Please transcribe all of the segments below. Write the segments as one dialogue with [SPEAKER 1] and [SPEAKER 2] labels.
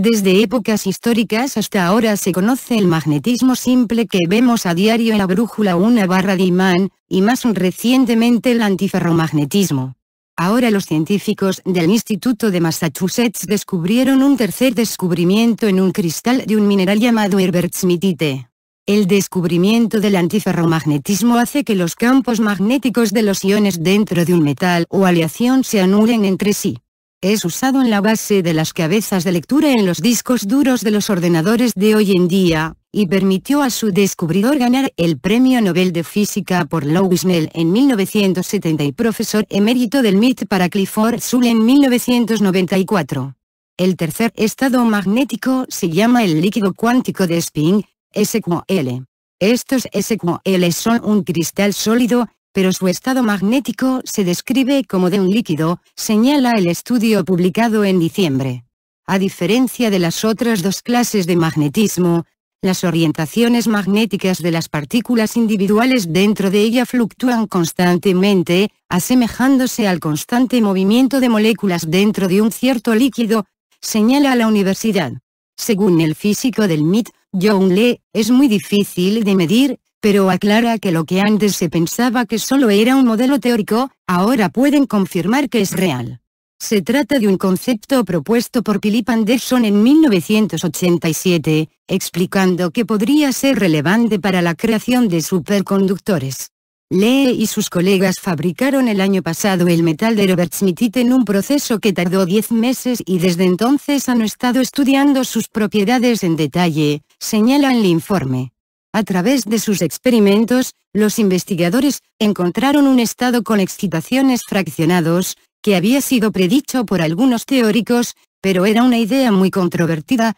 [SPEAKER 1] Desde épocas históricas hasta ahora se conoce el magnetismo simple que vemos a diario en la brújula una barra de imán, y más recientemente el antiferromagnetismo. Ahora los científicos del Instituto de Massachusetts descubrieron un tercer descubrimiento en un cristal de un mineral llamado Herbert Smithite. El descubrimiento del antiferromagnetismo hace que los campos magnéticos de los iones dentro de un metal o aleación se anulen entre sí. Es usado en la base de las cabezas de lectura en los discos duros de los ordenadores de hoy en día, y permitió a su descubridor ganar el Premio Nobel de Física por Louis Mell en 1970 y profesor emérito del MIT para Clifford Sull en 1994. El tercer estado magnético se llama el líquido cuántico de spin, SQL. Estos SQL son un cristal sólido, pero su estado magnético se describe como de un líquido, señala el estudio publicado en diciembre. A diferencia de las otras dos clases de magnetismo, las orientaciones magnéticas de las partículas individuales dentro de ella fluctúan constantemente, asemejándose al constante movimiento de moléculas dentro de un cierto líquido, señala la universidad. Según el físico del MIT, John Lee, es muy difícil de medir, pero aclara que lo que antes se pensaba que solo era un modelo teórico, ahora pueden confirmar que es real. Se trata de un concepto propuesto por Philip Anderson en 1987, explicando que podría ser relevante para la creación de superconductores. Lee y sus colegas fabricaron el año pasado el metal de Robert Smithit en un proceso que tardó 10 meses y desde entonces han estado estudiando sus propiedades en detalle, señala el informe. A través de sus experimentos, los investigadores encontraron un estado con excitaciones fraccionados, que había sido predicho por algunos teóricos, pero era una idea muy controvertida.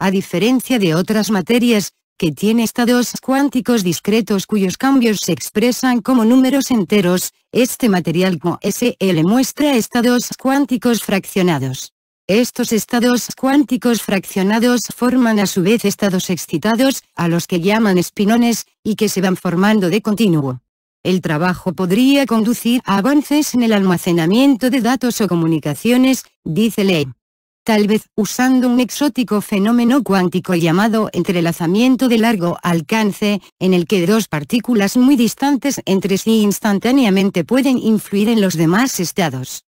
[SPEAKER 1] A diferencia de otras materias, que tiene estados cuánticos discretos cuyos cambios se expresan como números enteros, este material como SL muestra estados cuánticos fraccionados. Estos estados cuánticos fraccionados forman a su vez estados excitados, a los que llaman espinones, y que se van formando de continuo. El trabajo podría conducir a avances en el almacenamiento de datos o comunicaciones, dice Ley. Tal vez usando un exótico fenómeno cuántico llamado entrelazamiento de largo alcance, en el que dos partículas muy distantes entre sí instantáneamente pueden influir en los demás estados.